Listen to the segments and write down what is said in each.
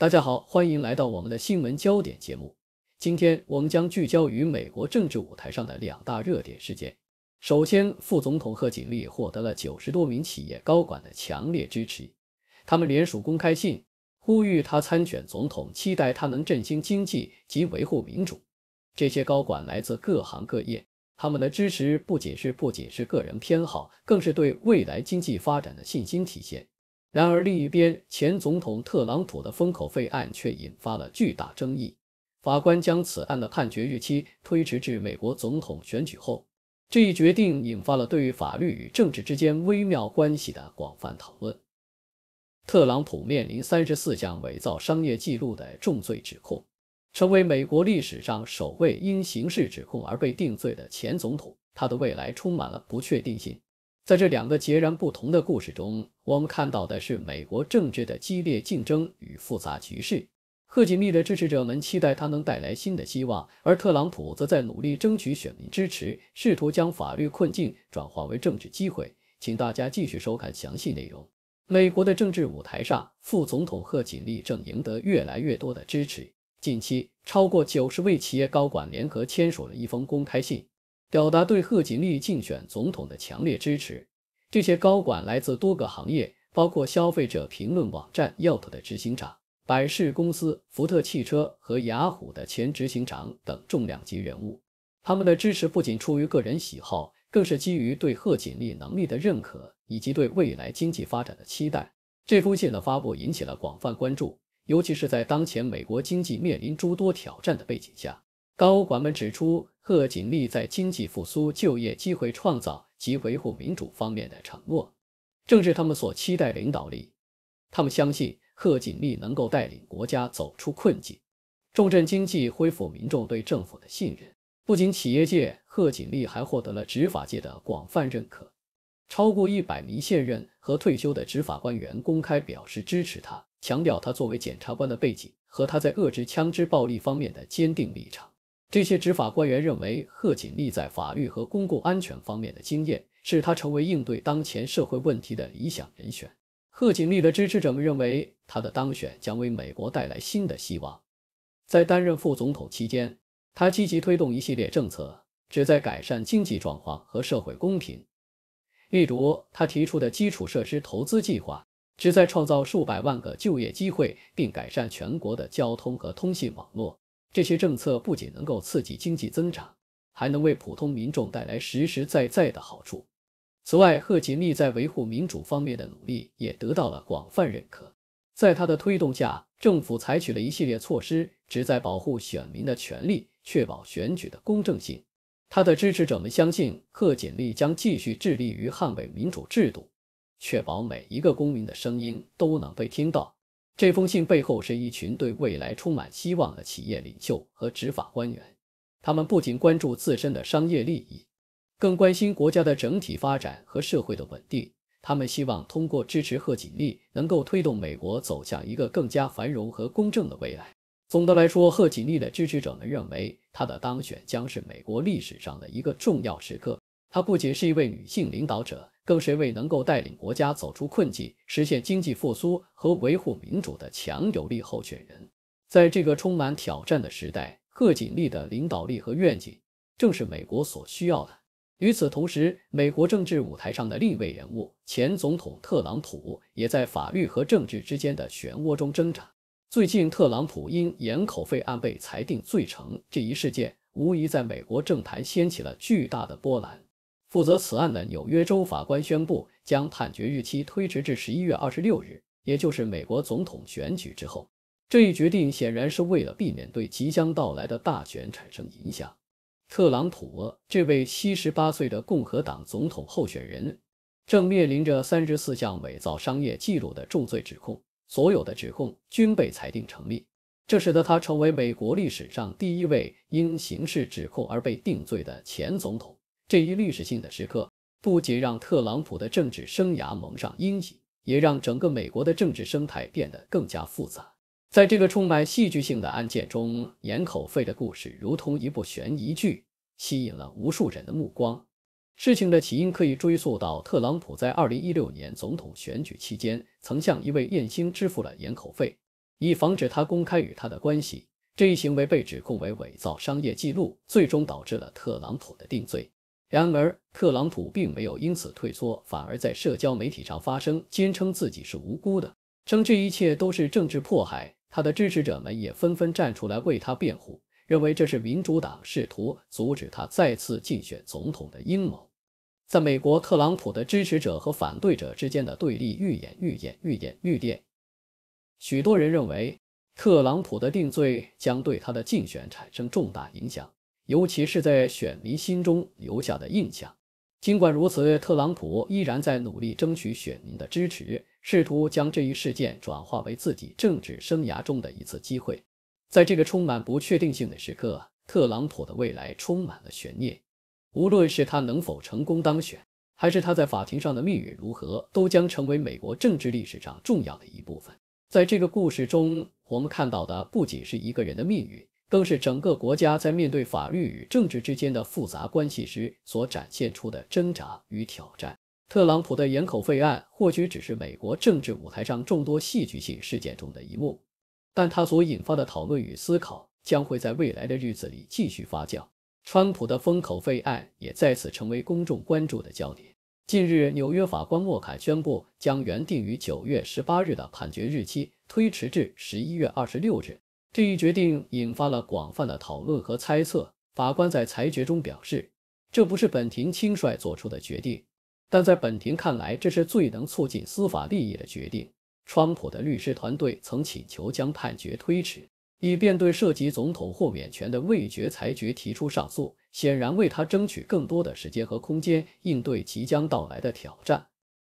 大家好，欢迎来到我们的新闻焦点节目。今天我们将聚焦于美国政治舞台上的两大热点事件。首先，副总统贺锦丽获得了九十多名企业高管的强烈支持，他们联署公开信，呼吁他参选总统，期待他能振兴经济及维护民主。这些高管来自各行各业，他们的支持不仅是不仅是个人偏好，更是对未来经济发展的信心体现。然而，另一边，前总统特朗普的封口费案却引发了巨大争议。法官将此案的判决日期推迟至美国总统选举后，这一决定引发了对于法律与政治之间微妙关系的广泛讨论。特朗普面临三十四项伪造商业记录的重罪指控，成为美国历史上首位因刑事指控而被定罪的前总统。他的未来充满了不确定性。在这两个截然不同的故事中，我们看到的是美国政治的激烈竞争与复杂局势。贺锦丽的支持者们期待她能带来新的希望，而特朗普则在努力争取选民支持，试图将法律困境转化为政治机会。请大家继续收看详细内容。美国的政治舞台上，副总统贺锦丽正赢得越来越多的支持。近期，超过九十位企业高管联合签署了一封公开信。表达对贺锦丽竞选总统的强烈支持。这些高管来自多个行业，包括消费者评论网站 Yelp 的执行长、百事公司、福特汽车和雅虎的前执行长等重量级人物。他们的支持不仅出于个人喜好，更是基于对贺锦丽能力的认可以及对未来经济发展的期待。这封信的发布引起了广泛关注，尤其是在当前美国经济面临诸多挑战的背景下。高管们指出，贺锦丽在经济复苏、就业机会创造及维护民主方面的承诺，正是他们所期待领导力。他们相信贺锦丽能够带领国家走出困境，重振经济，恢复民众对政府的信任。不仅企业界，贺锦丽还获得了执法界的广泛认可。超过一百名现任和退休的执法官员公开表示支持她，强调她作为检察官的背景和她在遏制枪支暴力方面的坚定立场。这些执法官员认为，贺锦丽在法律和公共安全方面的经验，使她成为应对当前社会问题的理想人选。贺锦丽的支持者们认为，她的当选将为美国带来新的希望。在担任副总统期间，他积极推动一系列政策，旨在改善经济状况和社会公平。例如，他提出的基础设施投资计划，旨在创造数百万个就业机会，并改善全国的交通和通信网络。这些政策不仅能够刺激经济增长，还能为普通民众带来实实在在的好处。此外，贺锦丽在维护民主方面的努力也得到了广泛认可。在他的推动下，政府采取了一系列措施，旨在保护选民的权利，确保选举的公正性。他的支持者们相信，贺锦丽将继续致力于捍卫民主制度，确保每一个公民的声音都能被听到。这封信背后是一群对未来充满希望的企业领袖和执法官员，他们不仅关注自身的商业利益，更关心国家的整体发展和社会的稳定。他们希望通过支持贺锦丽，能够推动美国走向一个更加繁荣和公正的未来。总的来说，贺锦丽的支持者们认为，她的当选将是美国历史上的一个重要时刻。她不仅是一位女性领导者，更是一位能够带领国家走出困境、实现经济复苏和维护民主的强有力候选人。在这个充满挑战的时代，贺锦丽的领导力和愿景正是美国所需要的。与此同时，美国政治舞台上的另一位人物，前总统特朗普，也在法律和政治之间的漩涡中挣扎。最近，特朗普因掩口费案被裁定罪成，这一事件无疑在美国政坛掀起了巨大的波澜。负责此案的纽约州法官宣布，将判决日期推迟至十一月二十六日，也就是美国总统选举之后。这一决定显然是为了避免对即将到来的大选产生影响。特朗普，这位七十八岁的共和党总统候选人，正面临着三十四项伪造商业记录的重罪指控，所有的指控均被裁定成立，这使得他成为美国历史上第一位因刑事指控而被定罪的前总统。这一历史性的时刻不仅让特朗普的政治生涯蒙上阴影，也让整个美国的政治生态变得更加复杂。在这个充满戏剧性的案件中，掩口费的故事如同一部悬疑剧，吸引了无数人的目光。事情的起因可以追溯到特朗普在二零一六年总统选举期间，曾向一位艳星支付了掩口费，以防止他公开与他的关系。这一行为被指控为伪造商业记录，最终导致了特朗普的定罪。然而，特朗普并没有因此退缩，反而在社交媒体上发声，坚称自己是无辜的，称这一切都是政治迫害。他的支持者们也纷纷站出来为他辩护，认为这是民主党试图阻止他再次竞选总统的阴谋。在美国，特朗普的支持者和反对者之间的对立愈演愈演愈演愈烈。许多人认为，特朗普的定罪将对他的竞选产生重大影响。尤其是在选民心中留下的印象。尽管如此，特朗普依然在努力争取选民的支持，试图将这一事件转化为自己政治生涯中的一次机会。在这个充满不确定性的时刻，特朗普的未来充满了悬念。无论是他能否成功当选，还是他在法庭上的命运如何，都将成为美国政治历史上重要的一部分。在这个故事中，我们看到的不仅是一个人的命运。更是整个国家在面对法律与政治之间的复杂关系时所展现出的挣扎与挑战。特朗普的掩口费案或许只是美国政治舞台上众多戏剧性事件中的一幕，但他所引发的讨论与思考将会在未来的日子里继续发酵。川普的封口费案也再次成为公众关注的焦点。近日，纽约法官莫凯宣布将原定于九月十八日的判决日期推迟至十一月二十六日。这一决定引发了广泛的讨论和猜测。法官在裁决中表示，这不是本庭轻率做出的决定，但在本庭看来，这是最能促进司法利益的决定。川普的律师团队曾请求将判决推迟，以便对涉及总统豁免权的未决裁决提出上诉，显然为他争取更多的时间和空间应对即将到来的挑战。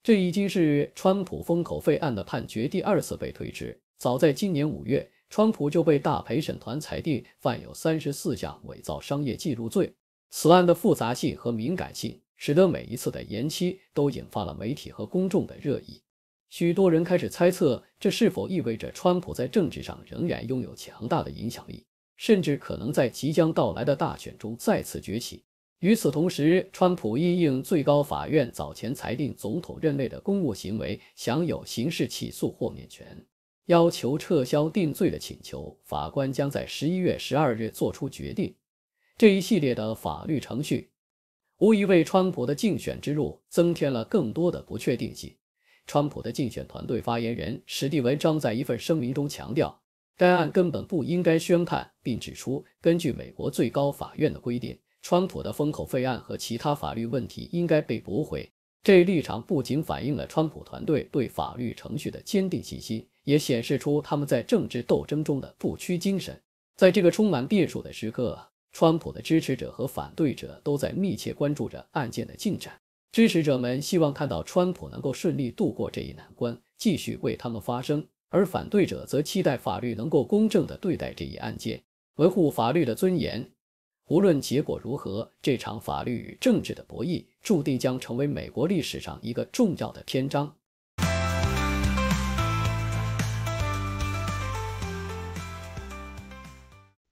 这已经是川普封口费案的判决第二次被推迟。早在今年五月。川普就被大陪审团裁定犯有三十四项伪造商业记录罪。此案的复杂性和敏感性，使得每一次的延期都引发了媒体和公众的热议。许多人开始猜测，这是否意味着川普在政治上仍然拥有强大的影响力，甚至可能在即将到来的大选中再次崛起。与此同时，川普因应最高法院早前裁定，总统任内的公务行为享有刑事起诉豁免权。要求撤销定罪的请求，法官将在十一月、十二日作出决定。这一系列的法律程序无疑为川普的竞选之路增添了更多的不确定性。川普的竞选团队发言人史蒂文·章在一份声明中强调，该案根本不应该宣判，并指出，根据美国最高法院的规定，川普的封口费案和其他法律问题应该被驳回。这一立场不仅反映了川普团队对法律程序的坚定信心。也显示出他们在政治斗争中的不屈精神。在这个充满变数的时刻，川普的支持者和反对者都在密切关注着案件的进展。支持者们希望看到川普能够顺利度过这一难关，继续为他们发声；而反对者则期待法律能够公正的对待这一案件，维护法律的尊严。无论结果如何，这场法律与政治的博弈注定将成为美国历史上一个重要的篇章。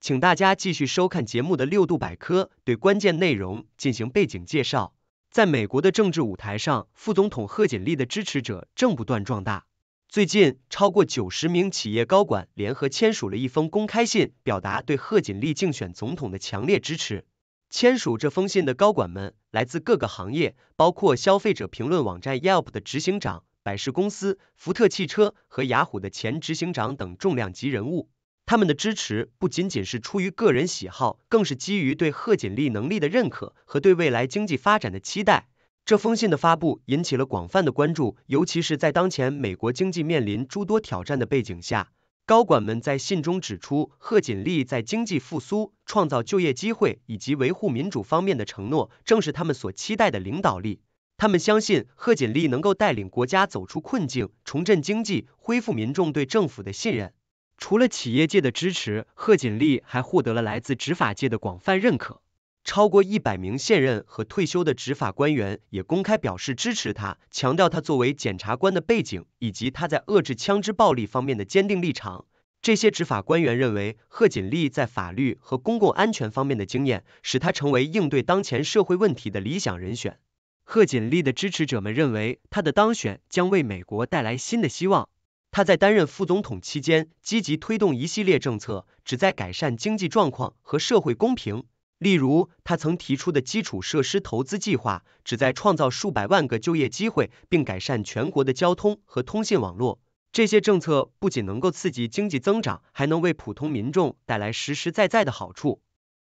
请大家继续收看节目的六度百科，对关键内容进行背景介绍。在美国的政治舞台上，副总统贺锦丽的支持者正不断壮大。最近，超过九十名企业高管联合签署了一封公开信，表达对贺锦丽竞选总统的强烈支持。签署这封信的高管们来自各个行业，包括消费者评论网站 Yelp 的执行长、百事公司、福特汽车和雅虎的前执行长等重量级人物。他们的支持不仅仅是出于个人喜好，更是基于对贺锦丽能力的认可和对未来经济发展的期待。这封信的发布引起了广泛的关注，尤其是在当前美国经济面临诸多挑战的背景下。高管们在信中指出，贺锦丽在经济复苏、创造就业机会以及维护民主方面的承诺，正是他们所期待的领导力。他们相信贺锦丽能够带领国家走出困境，重振经济，恢复民众对政府的信任。除了企业界的支持，贺锦丽还获得了来自执法界的广泛认可。超过一百名现任和退休的执法官员也公开表示支持他，强调他作为检察官的背景以及他在遏制枪支暴力方面的坚定立场。这些执法官员认为，贺锦丽在法律和公共安全方面的经验使他成为应对当前社会问题的理想人选。贺锦丽的支持者们认为，他的当选将为美国带来新的希望。他在担任副总统期间，积极推动一系列政策，旨在改善经济状况和社会公平。例如，他曾提出的基础设施投资计划，旨在创造数百万个就业机会，并改善全国的交通和通信网络。这些政策不仅能够刺激经济增长，还能为普通民众带来实实在在的好处。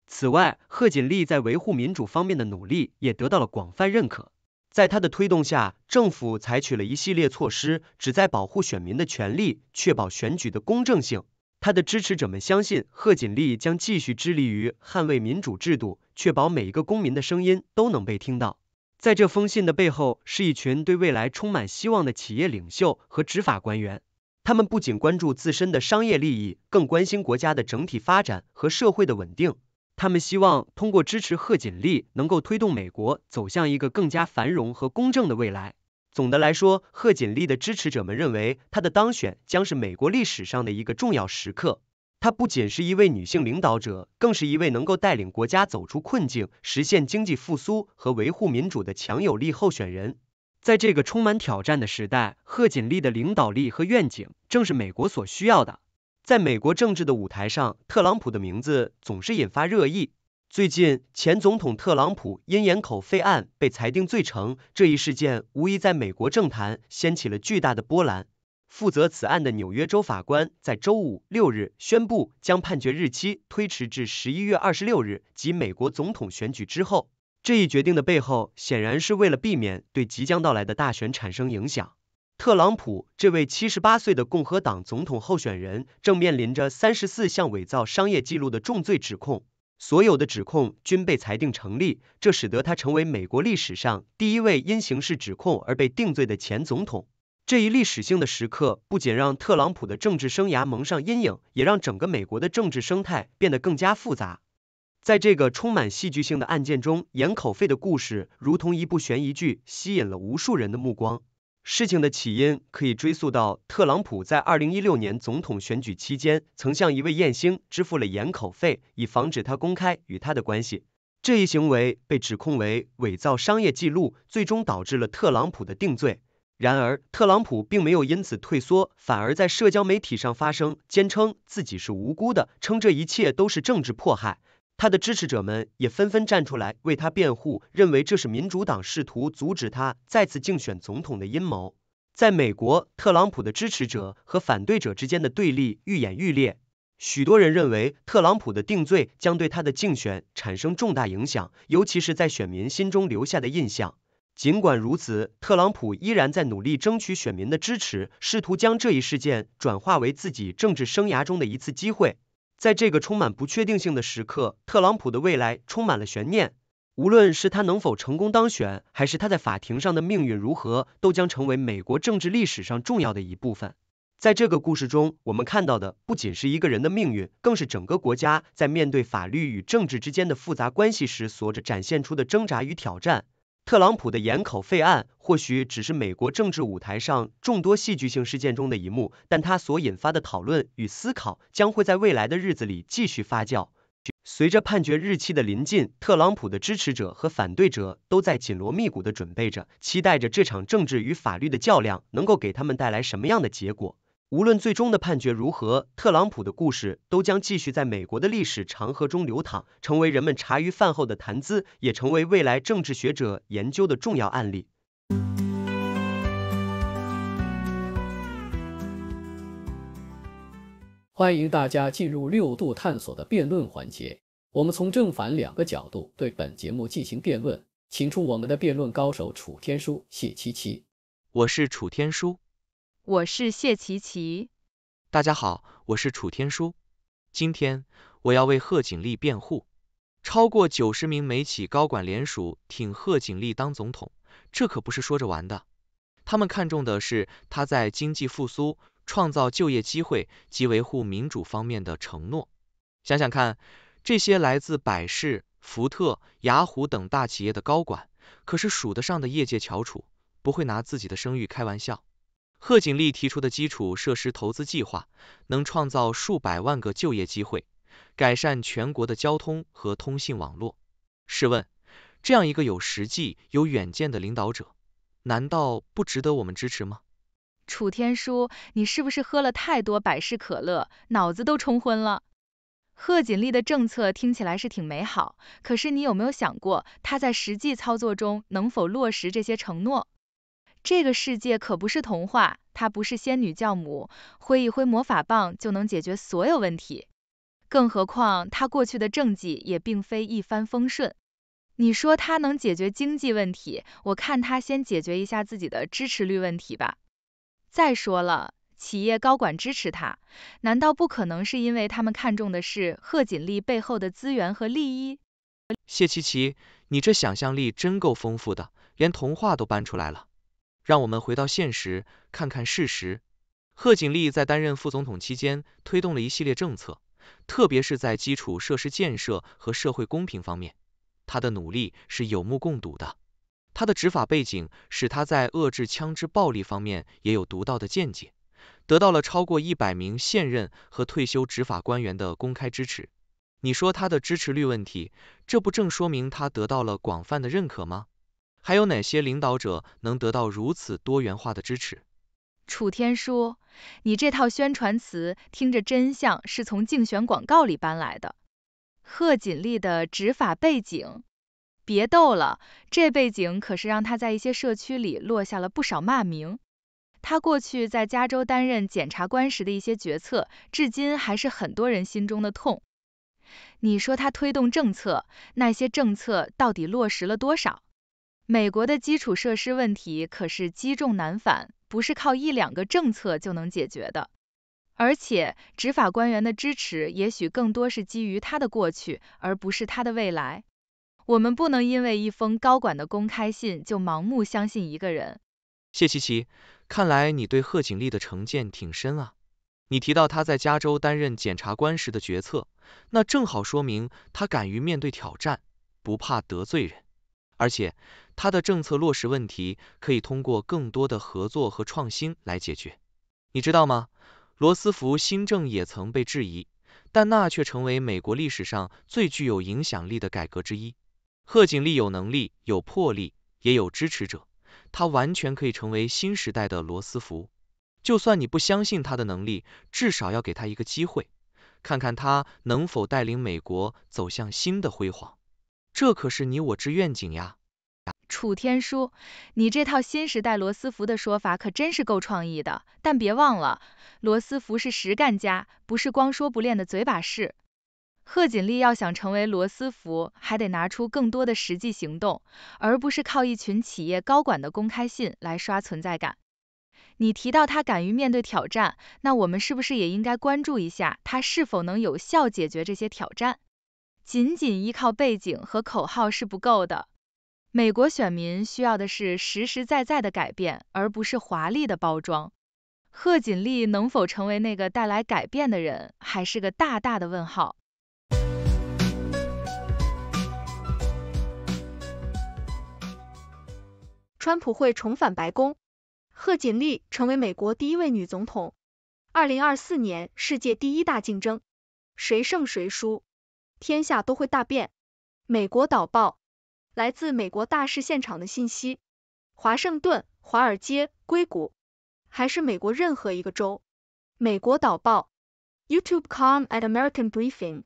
此外，贺锦丽在维护民主方面的努力也得到了广泛认可。在他的推动下，政府采取了一系列措施，旨在保护选民的权利，确保选举的公正性。他的支持者们相信，贺锦丽将继续致力于捍卫民主制度，确保每一个公民的声音都能被听到。在这封信的背后，是一群对未来充满希望的企业领袖和执法官员，他们不仅关注自身的商业利益，更关心国家的整体发展和社会的稳定。他们希望通过支持贺锦丽，能够推动美国走向一个更加繁荣和公正的未来。总的来说，贺锦丽的支持者们认为，她的当选将是美国历史上的一个重要时刻。她不仅是一位女性领导者，更是一位能够带领国家走出困境、实现经济复苏和维护民主的强有力候选人。在这个充满挑战的时代，贺锦丽的领导力和愿景正是美国所需要的。在美国政治的舞台上，特朗普的名字总是引发热议。最近，前总统特朗普因言口废案被裁定罪成，这一事件无疑在美国政坛掀起了巨大的波澜。负责此案的纽约州法官在周五、六日宣布将判决日期推迟至十一月二十六日即美国总统选举之后。这一决定的背后，显然是为了避免对即将到来的大选产生影响。特朗普这位七十八岁的共和党总统候选人正面临着三十四项伪造商业记录的重罪指控，所有的指控均被裁定成立，这使得他成为美国历史上第一位因刑事指控而被定罪的前总统。这一历史性的时刻不仅让特朗普的政治生涯蒙上阴影，也让整个美国的政治生态变得更加复杂。在这个充满戏剧性的案件中，掩口费的故事如同一部悬疑剧，吸引了无数人的目光。事情的起因可以追溯到特朗普在二零一六年总统选举期间，曾向一位艳星支付了掩口费，以防止他公开与他的关系。这一行为被指控为伪造商业记录，最终导致了特朗普的定罪。然而，特朗普并没有因此退缩，反而在社交媒体上发声，坚称自己是无辜的，称这一切都是政治迫害。他的支持者们也纷纷站出来为他辩护，认为这是民主党试图阻止他再次竞选总统的阴谋。在美国，特朗普的支持者和反对者之间的对立愈演愈烈。许多人认为，特朗普的定罪将对他的竞选产生重大影响，尤其是在选民心中留下的印象。尽管如此，特朗普依然在努力争取选民的支持，试图将这一事件转化为自己政治生涯中的一次机会。在这个充满不确定性的时刻，特朗普的未来充满了悬念。无论是他能否成功当选，还是他在法庭上的命运如何，都将成为美国政治历史上重要的一部分。在这个故事中，我们看到的不仅是一个人的命运，更是整个国家在面对法律与政治之间的复杂关系时所展现出的挣扎与挑战。特朗普的延口废案或许只是美国政治舞台上众多戏剧性事件中的一幕，但它所引发的讨论与思考将会在未来的日子里继续发酵。随着判决日期的临近，特朗普的支持者和反对者都在紧锣密鼓地准备着，期待着这场政治与法律的较量能够给他们带来什么样的结果。无论最终的判决如何，特朗普的故事都将继续在美国的历史长河中流淌，成为人们茶余饭后的谈资，也成为未来政治学者研究的重要案例。欢迎大家进入六度探索的辩论环节，我们从正反两个角度对本节目进行辩论，请出我们的辩论高手楚天舒、谢七七，我是楚天舒。我是谢琪琪。大家好，我是楚天舒。今天我要为贺锦丽辩护。超过九十名美企高管联署挺贺锦丽当总统，这可不是说着玩的。他们看重的是他在经济复苏、创造就业机会及维护民主方面的承诺。想想看，这些来自百事、福特、雅虎等大企业的高管，可是数得上的业界翘楚，不会拿自己的声誉开玩笑。贺锦丽提出的基础设施投资计划能创造数百万个就业机会，改善全国的交通和通信网络。试问，这样一个有实际、有远见的领导者，难道不值得我们支持吗？楚天舒，你是不是喝了太多百事可乐，脑子都冲昏了？贺锦丽的政策听起来是挺美好，可是你有没有想过，他在实际操作中能否落实这些承诺？这个世界可不是童话，它不是仙女教母，挥一挥魔法棒就能解决所有问题。更何况他过去的政绩也并非一帆风顺。你说他能解决经济问题，我看他先解决一下自己的支持率问题吧。再说了，企业高管支持他，难道不可能是因为他们看中的是贺锦丽背后的资源和利益？谢琪琪，你这想象力真够丰富的，连童话都搬出来了。让我们回到现实，看看事实。贺锦丽在担任副总统期间，推动了一系列政策，特别是在基础设施建设和社会公平方面，她的努力是有目共睹的。她的执法背景使她在遏制枪支暴力方面也有独到的见解，得到了超过一百名现任和退休执法官员的公开支持。你说他的支持率问题，这不正说明他得到了广泛的认可吗？还有哪些领导者能得到如此多元化的支持？楚天舒，你这套宣传词听着真像是从竞选广告里搬来的。贺锦丽的执法背景，别逗了，这背景可是让她在一些社区里落下了不少骂名。她过去在加州担任检察官时的一些决策，至今还是很多人心中的痛。你说她推动政策，那些政策到底落实了多少？美国的基础设施问题可是积重难返，不是靠一两个政策就能解决的。而且，执法官员的支持也许更多是基于他的过去，而不是他的未来。我们不能因为一封高管的公开信就盲目相信一个人。谢琪琪，看来你对贺景丽的成见挺深啊。你提到他在加州担任检察官时的决策，那正好说明他敢于面对挑战，不怕得罪人。而且，他的政策落实问题可以通过更多的合作和创新来解决。你知道吗？罗斯福新政也曾被质疑，但那却成为美国历史上最具有影响力的改革之一。贺锦丽有能力、有魄力，也有支持者，他完全可以成为新时代的罗斯福。就算你不相信他的能力，至少要给他一个机会，看看他能否带领美国走向新的辉煌。这可是你我之愿景呀，楚天舒，你这套新时代罗斯福的说法可真是够创意的。但别忘了，罗斯福是实干家，不是光说不练的嘴把式。贺锦丽要想成为罗斯福，还得拿出更多的实际行动，而不是靠一群企业高管的公开信来刷存在感。你提到他敢于面对挑战，那我们是不是也应该关注一下他是否能有效解决这些挑战？仅仅依靠背景和口号是不够的，美国选民需要的是实实在在的改变，而不是华丽的包装。贺锦丽能否成为那个带来改变的人，还是个大大的问号。川普会重返白宫，贺锦丽成为美国第一位女总统，2024年世界第一大竞争，谁胜谁输？天下都会大变。美国导报，来自美国大事现场的信息，华盛顿、华尔街、硅谷，还是美国任何一个州。美国导报，YouTube.com at American Briefing。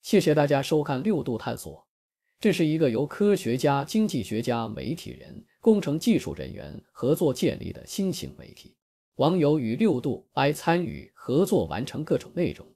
谢谢大家收看六度探索，这是一个由科学家、经济学家、媒体人、工程技术人员合作建立的新型媒体。网友与六度来参与合作完成各种内容。